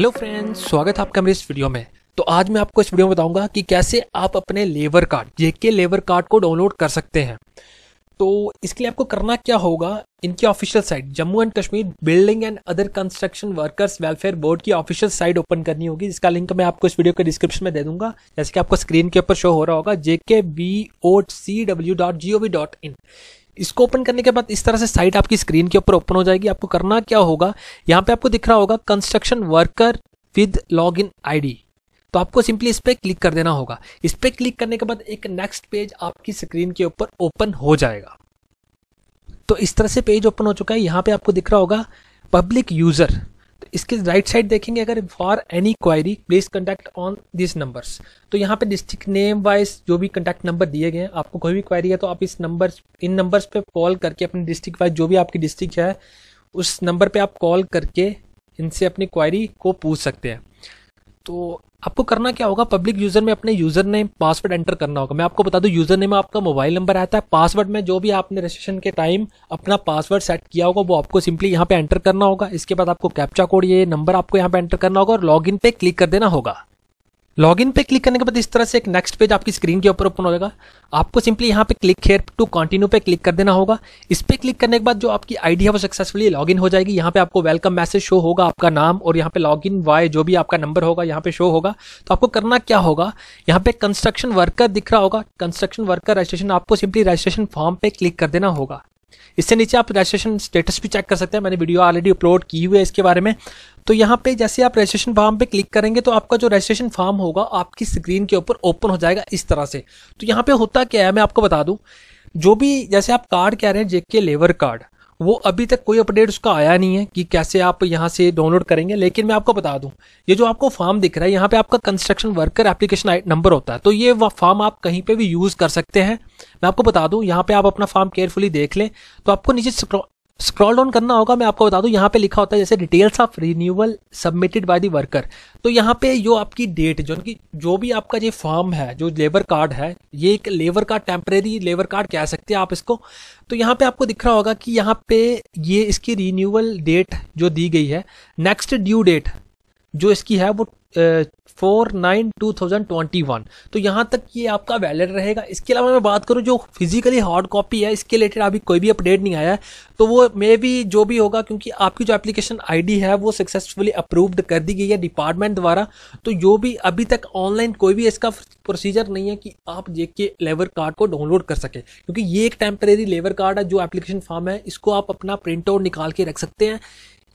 hello friends स्वागत है आपका मेरे इस वीडियो में तो आज मैं आपको इस वीडियो में बताऊंगा कि कैसे आप अपने labour card J K labour card को डाउनलोड कर सकते हैं तो इसके लिए आपको करना क्या होगा इनकी official site Jammu and Kashmir building and other construction workers welfare board की ऑफिशियल साइट ओपन करनी होगी जिसका लिंक मैं आपको इस वीडियो के डिस्क्रिप्शन में दे दूंगा जैसे कि आपको स्क्रीन के ऊपर शो हो रहा होगा J K B C W dot G O V dot in इसको ओपन करने के बाद इस तरह से साइट आपकी स्क्रीन के ऊपर ओपन हो जाएगी आपको करना क्या होगा यहाँ पे आपको दिख रहा होगा construction worker with log in I तो आपको सिंपली इस पर क्लिक कर देना होगा इस पर क्लिक करने के बाद एक नेक्स्ट पेज आपकी स्क्रीन के ऊपर ओपन हो जाएगा तो इस तरह से पेज ओपन हो चुका है यहाँ पे आपको दिख रहा होगा पब्लिक यूजर इसके राइट साइड देखेंगे अगर for any query please contact on this numbers तो यहाँ पे डिस्ट्रिक्ट नेम वाइज जो भी कंटेक्ट नंबर दिए गए हैं आपको कोई भी क्वायरी है तो आप इस नंबर इन नंबर्स पे कॉल करके अपने डिस्ट्रिक्ट वाइज जो भी आपकी डिस्ट्रिक्ट है उस नंबर पे आप कॉल करके इनसे अपनी क्वायरी को पूछ सकते हैं तो आपको करना क्या होगा पब्लिक यूजर में अपने यूजर नेम पासवर्ड एंटर करना होगा मैं आपको बता दूं यूजर नेम आपका मोबाइल नंबर आता है पासवर्ड में जो भी आपने रजिस्ट्रेशन के टाइम अपना पासवर्ड सेट किया होगा वो आपको सिंपली यहाँ पे एंटर करना होगा इसके बाद आपको कैप्चा कोड ये नंबर आपको यहाँ पे एंटर करना होगा और लॉग पे क्लिक कर देना होगा लॉगिन पे क्लिक करने के बाद इस तरह से एक नेक्स्ट पेज आपकी स्क्रीन के ऊपर ओपन होगा आपको सिंपली यहाँ पे क्लिक हेयर टू कंटिन्यू पे क्लिक कर देना होगा इस पे क्लिक करने के बाद जो आपकी आईडी है वो सक्सेसफुली लॉगिन हो जाएगी यहाँ पे आपको वेलकम मैसेज शो होगा आपका नाम और यहाँ पे लॉग वाई जो भी आपका नंबर होगा यहाँ पे शो होगा तो आपको करना क्या होगा यहाँ पे कंस्ट्रक्शन वर्कर दिख रहा होगा कंस्ट्रक्शन वर्कर रजिस्ट्रेशन आपको सिंपली रजिस्ट्रेशन फॉर्म पे क्लिक कर देना होगा इससे नीचे आप रजिस्ट्रेशन स्टेटस भी चेक कर सकते हैं मैंने वीडियो ऑलरेडी अपलोड की हुई है इसके बारे में तो यहाँ पे जैसे आप रजिस्ट्रेशन फॉर्म पे क्लिक करेंगे तो आपका जो रजिस्ट्रेशन फॉर्म होगा आपकी स्क्रीन के ऊपर ओपन हो जाएगा इस तरह से तो यहाँ पे होता क्या है मैं आपको बता दूँ जो भी जैसे आप कार्ड कह रहे हैं जेके लेबर कार्ड वो अभी तक कोई अपडेट उसका आया नहीं है कि कैसे आप यहाँ से डाउनलोड करेंगे लेकिन मैं आपको बता दूं ये जो आपको फॉर्म दिख रहा है यहाँ पे आपका कंस्ट्रक्शन वर्कर एप्लीकेशन नंबर होता है तो ये फॉर्म आप कहीं पे भी यूज़ कर सकते हैं मैं आपको बता दूं यहाँ पे आप अपना फॉर्म केयरफुली देख लें तो आपको नीचे स्क्रॉल डाउन करना होगा मैं आपको बता दूं यहाँ पे लिखा होता है जैसे details of renewal submitted by the worker तो यहाँ पे जो आपकी डेट जो कि जो भी आपका ये फॉर्म है जो लेबर कार्ड है ये एक labour card temporary labour card कह सकते हैं आप इसको तो यहाँ पे आपको दिख रहा होगा कि यहाँ पे ये इसकी रिन्यूअल डेट जो दी गई है नेक्स्ट ड्यू डेट जो इसकी है वो four nine two thousand twenty one तो यहाँ तक ये आपका वैलिड रहेगा इसके अलावा मैं बात करूँ जो फिजिकली हार्ड कॉपी है इसके रिलेटेड अभी कोई भी अपडेट नहीं आया है तो वो मे भी जो भी होगा क्योंकि आपकी जो एप्लीकेशन आईडी है वो सक्सेसफुली अप्रूव्ड कर दी गई है डिपार्टमेंट द्वारा तो जो भी अभी तक ऑनलाइन कोई भी इसका प्रोसीजर नहीं है कि आप जेके लेबर कार्ड को डाउनलोड कर सकें क्योंकि ये एक टेम्परेरी लेबर कार्ड है जो एप्लीकेशन फॉर्म है इसको आप अपना प्रिंट आउट निकाल के रख सकते हैं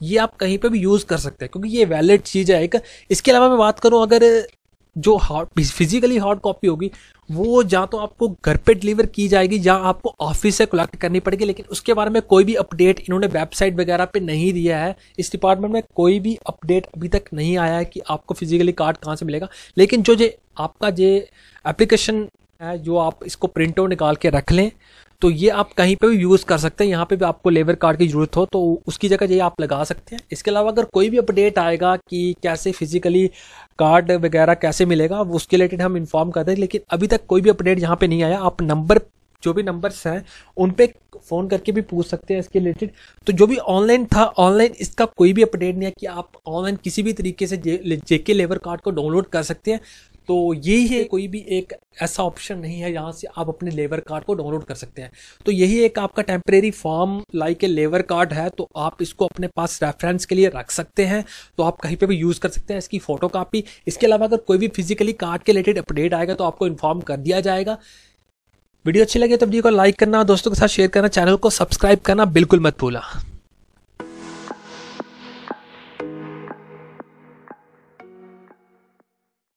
ये आप कहीं पे भी यूज़ कर सकते हैं क्योंकि ये वैलिड चीज़ है एक इसके अलावा मैं बात करूँ अगर जो हार्ड फिजिकली हार्ड कॉपी होगी वो या तो आपको घर पे डिलीवर की जाएगी या आपको ऑफिस से कलेक्ट करनी पड़ेगी लेकिन उसके बारे में कोई भी अपडेट इन्होंने वेबसाइट वगैरह पे नहीं दिया है इस डिपार्टमेंट में कोई भी अपडेट अभी तक नहीं आया है कि आपको फिजिकली कार्ड कहाँ से मिलेगा लेकिन जो जे आपका जे एप्लीकेशन है जो आप इसको प्रिंट आउट निकाल के रख लें तो ये आप कहीं पे भी यूज़ कर सकते हैं यहाँ पे भी आपको लेबर कार्ड की ज़रूरत हो तो उसकी जगह ये आप लगा सकते हैं इसके अलावा अगर कोई भी अपडेट आएगा कि कैसे फिजिकली कार्ड वगैरह कैसे मिलेगा उसके रिलेटेड हम इन्फॉर्म कर दें लेकिन अभी तक कोई भी अपडेट यहाँ पे नहीं आया आप नंबर जो भी नंबर्स हैं उन पे फ़ोन करके भी पूछ सकते हैं इसके रिलेटेड तो जो भी ऑनलाइन था ऑनलाइन इसका कोई भी अपडेट नहीं है कि आप ऑनलाइन किसी भी तरीके से जे, जे के लेबर कार्ड को डाउनलोड कर सकते हैं तो यही है कोई भी एक ऐसा ऑप्शन नहीं है यहाँ से आप अपने लेबर कार्ड को डाउनलोड कर सकते हैं तो यही एक आपका temporary form like a labour card है तो आप इसको अपने पास रेफरेंस के लिए रख सकते हैं तो आप कहीं पर भी यूज़ कर सकते हैं इसकी फ़ोटो कापी इसके अलावा अगर कोई भी फिजिकली कार्ड के रिलेटेड अपडेट आएगा तो आपको इन्फॉर्म कर दिया जाएगा वीडियो अच्छी लगे तो वीडियो को लाइक करना दोस्तों के साथ शेयर करना चैनल को सब्सक्राइब करना बिल्कुल मत भूला